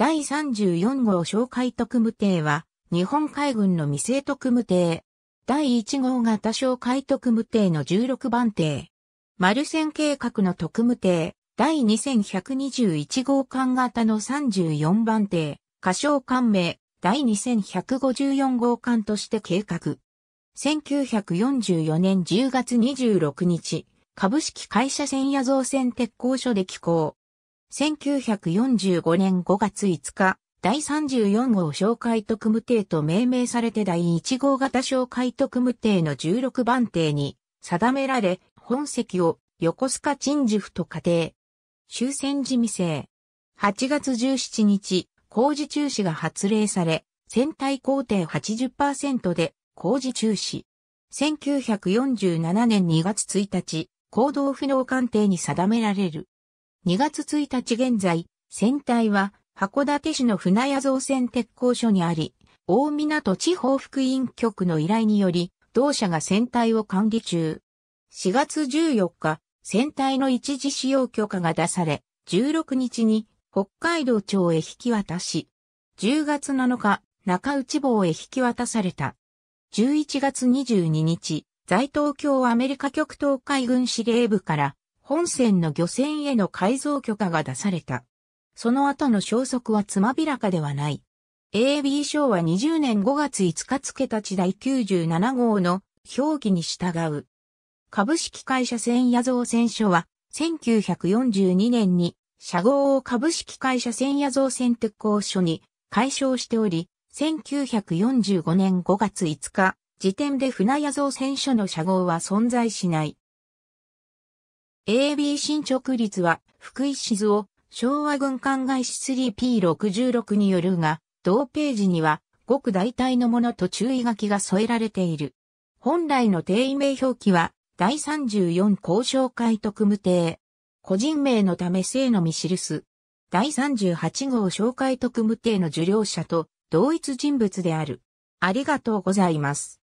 第34号哨戒特務艇は、日本海軍の未成特務艇。第1号型哨戒特務艇の16番艇。丸線計画の特務艇。第2121号艦型の34番艇。仮称艦名。第2154号艦として計画。1944年10月26日、株式会社船野造船鉄工所で寄港。1945年5月5日、第34号小海特務艇と命名されて第1号型小海特務艇の16番艇に定められ、本籍を横須賀陳守府と仮定。終戦時未成。8月17日、工事中止が発令され、船体工程80%で工事中止。1947年2月1日、行動不能鑑定に定められる。2月1日現在、船体は函館市の船屋造船鉄工所にあり、大港地方福員局の依頼により、同社が船体を管理中。4月14日、船体の一時使用許可が出され、16日に北海道庁へ引き渡し、10月7日、中内房へ引き渡された。11月22日、在東京アメリカ極東海軍司令部から本船の漁船への改造許可が出された。その後の消息はつまびらかではない。AB 賞は20年5月5日付たち第97号の表記に従う。株式会社船野造船所は、1942年に社号を株式会社船野造船鉄工所に解消しており、1945年5月5日、時点で船野造船所の社号は存在しない。AB 進捗率は、福井静雄、昭和軍艦外資 3P66 によるが、同ページには、ごく大体のものと注意書きが添えられている。本来の定位名表記は、第34交渉会特務艇。個人名のため姓のみ記す。第38号紹介特務艇の受領者と同一人物である。ありがとうございます。